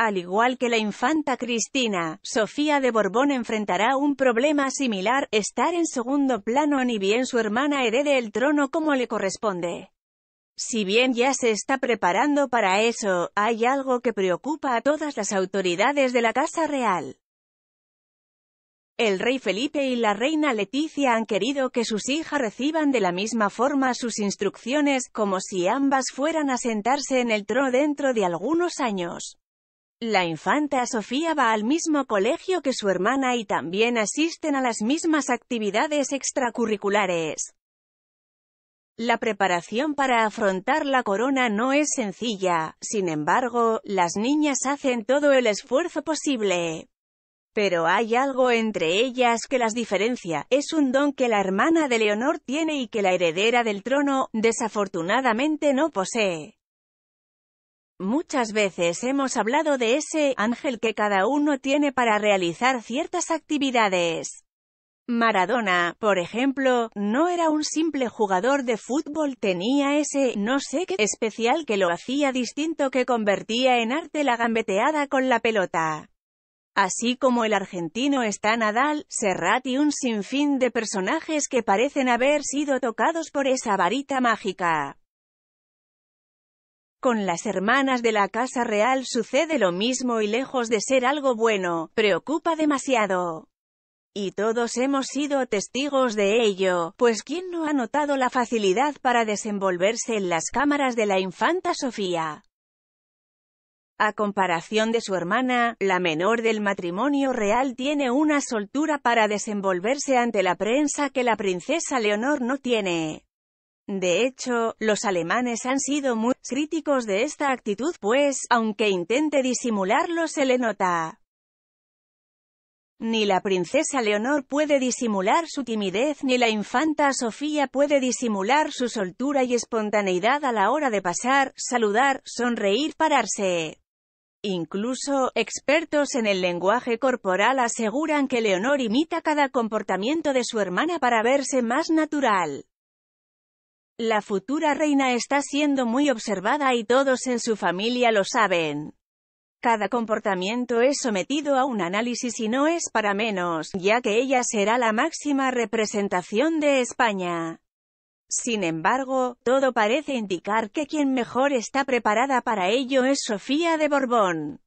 Al igual que la infanta Cristina, Sofía de Borbón enfrentará un problema similar, estar en segundo plano ni bien su hermana herede el trono como le corresponde. Si bien ya se está preparando para eso, hay algo que preocupa a todas las autoridades de la Casa Real. El rey Felipe y la reina Leticia han querido que sus hijas reciban de la misma forma sus instrucciones, como si ambas fueran a sentarse en el trono dentro de algunos años. La infanta Sofía va al mismo colegio que su hermana y también asisten a las mismas actividades extracurriculares. La preparación para afrontar la corona no es sencilla, sin embargo, las niñas hacen todo el esfuerzo posible. Pero hay algo entre ellas que las diferencia, es un don que la hermana de Leonor tiene y que la heredera del trono, desafortunadamente no posee. Muchas veces hemos hablado de ese ángel que cada uno tiene para realizar ciertas actividades. Maradona, por ejemplo, no era un simple jugador de fútbol, tenía ese no sé qué especial que lo hacía distinto que convertía en arte la gambeteada con la pelota. Así como el argentino está Nadal, Serrat y un sinfín de personajes que parecen haber sido tocados por esa varita mágica. Con las hermanas de la Casa Real sucede lo mismo y lejos de ser algo bueno, preocupa demasiado. Y todos hemos sido testigos de ello, pues ¿quién no ha notado la facilidad para desenvolverse en las cámaras de la infanta Sofía? A comparación de su hermana, la menor del matrimonio real tiene una soltura para desenvolverse ante la prensa que la princesa Leonor no tiene. De hecho, los alemanes han sido muy críticos de esta actitud pues, aunque intente disimularlo se le nota. Ni la princesa Leonor puede disimular su timidez ni la infanta Sofía puede disimular su soltura y espontaneidad a la hora de pasar, saludar, sonreír, pararse. Incluso, expertos en el lenguaje corporal aseguran que Leonor imita cada comportamiento de su hermana para verse más natural. La futura reina está siendo muy observada y todos en su familia lo saben. Cada comportamiento es sometido a un análisis y no es para menos, ya que ella será la máxima representación de España. Sin embargo, todo parece indicar que quien mejor está preparada para ello es Sofía de Borbón.